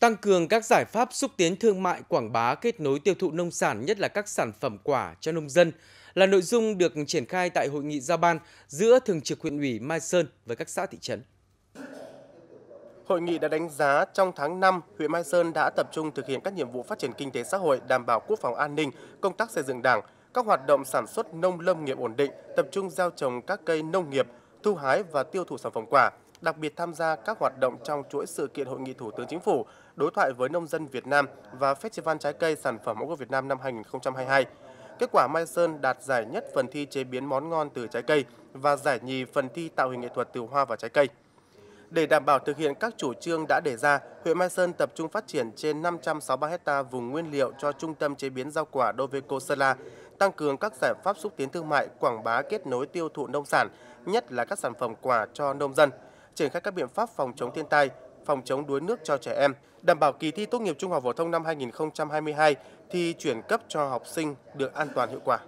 Tăng cường các giải pháp xúc tiến thương mại quảng bá kết nối tiêu thụ nông sản, nhất là các sản phẩm quả cho nông dân, là nội dung được triển khai tại hội nghị giao ban giữa Thường trực huyện ủy Mai Sơn với các xã thị trấn. Hội nghị đã đánh giá trong tháng 5, huyện Mai Sơn đã tập trung thực hiện các nhiệm vụ phát triển kinh tế xã hội, đảm bảo quốc phòng an ninh, công tác xây dựng đảng, các hoạt động sản xuất nông lâm nghiệp ổn định, tập trung gieo trồng các cây nông nghiệp, thu hái và tiêu thụ sản phẩm quả, đặc biệt tham gia các hoạt động trong chuỗi sự kiện Hội nghị Thủ tướng Chính phủ, đối thoại với nông dân Việt Nam và Festival Trái cây Sản phẩm ô cốp Việt Nam năm 2022. Kết quả Mai Sơn đạt giải nhất phần thi chế biến món ngon từ trái cây và giải nhì phần thi tạo hình nghệ thuật từ hoa và trái cây. Để đảm bảo thực hiện các chủ trương đã đề ra, huyện Mai Sơn tập trung phát triển trên 563 ha vùng nguyên liệu cho trung tâm chế biến rau quả Doveco Sơn tăng cường các giải pháp xúc tiến thương mại, quảng bá kết nối tiêu thụ nông sản, nhất là các sản phẩm quả cho nông dân – triển khai các biện pháp phòng chống thiên tai, phòng chống đuối nước cho trẻ em, đảm bảo kỳ thi tốt nghiệp trung học phổ thông năm 2022 thi chuyển cấp cho học sinh được an toàn hiệu quả.